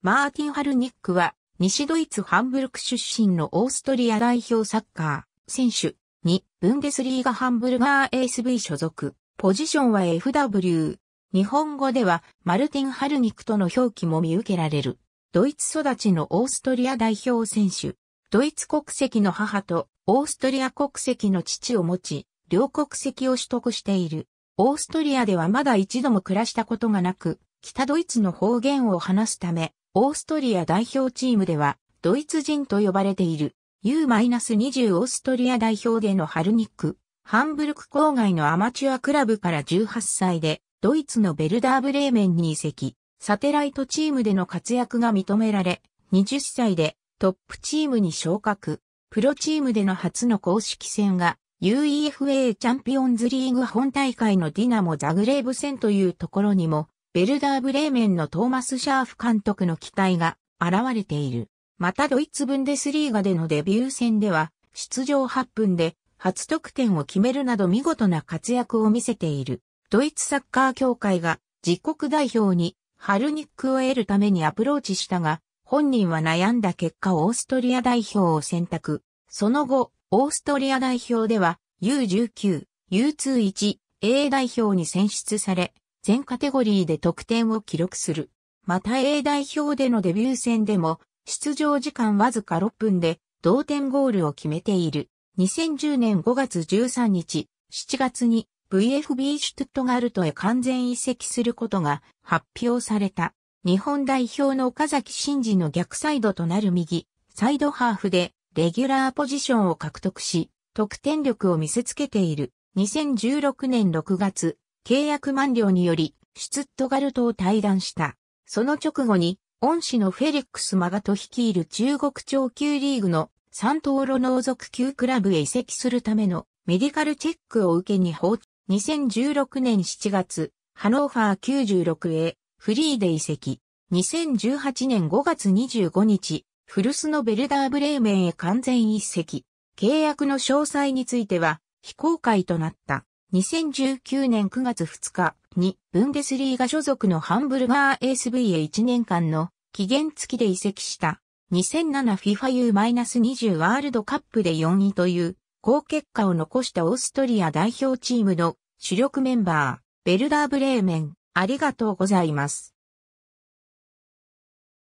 マーティン・ハルニックは、西ドイツ・ハンブルク出身のオーストリア代表サッカー選手に、ブンデスリーガ・ハンブルガー ASV 所属、ポジションは FW。日本語では、マルティン・ハルニックとの表記も見受けられる。ドイツ育ちのオーストリア代表選手。ドイツ国籍の母とオーストリア国籍の父を持ち、両国籍を取得している。オーストリアではまだ一度も暮らしたことがなく、北ドイツの方言を話すため、オーストリア代表チームでは、ドイツ人と呼ばれている U-20 オーストリア代表でのハルニック、ハンブルク郊外のアマチュアクラブから18歳で、ドイツのベルダーブレーメンに移籍、サテライトチームでの活躍が認められ、20歳でトップチームに昇格、プロチームでの初の公式戦が UEFA チャンピオンズリーグ本大会のディナモ・ザグレーブ戦というところにもベルダーブレーメンのトーマス・シャーフ監督の期待が現れている。またドイツブンデスリーガでのデビュー戦では、出場8分で初得点を決めるなど見事な活躍を見せている。ドイツサッカー協会が自国代表にハルニックを得るためにアプローチしたが、本人は悩んだ結果オーストリア代表を選択。その後、オーストリア代表では U19、U21、A 代表に選出され、全カテゴリーで得点を記録する。また A 代表でのデビュー戦でも、出場時間わずか6分で同点ゴールを決めている。2010年5月13日、7月に VFB シュトゥットガルトへ完全移籍することが発表された。日本代表の岡崎真嗣の逆サイドとなる右、サイドハーフでレギュラーポジションを獲得し、得点力を見せつけている。2016年6月、契約満了により、シュツットガルトを退団した。その直後に、恩師のフェリックス・マガト率いる中国超級リーグの三灯路農族級クラブへ移籍するためのメディカルチェックを受けに放2016年7月、ハノーファー96へフリーで移籍。2018年5月25日、フルスのベルダーブレーメンへ完全移籍。契約の詳細については非公開となった。2019年9月2日にブンデスリーガ所属のハンブルガー SV へ1年間の期限付きで移籍した。2007FIFA U-20 ワールドカップで4位という好結果を残したオーストリア代表チームの主力メンバー、ベルダーブレーメン、ありがとうございます。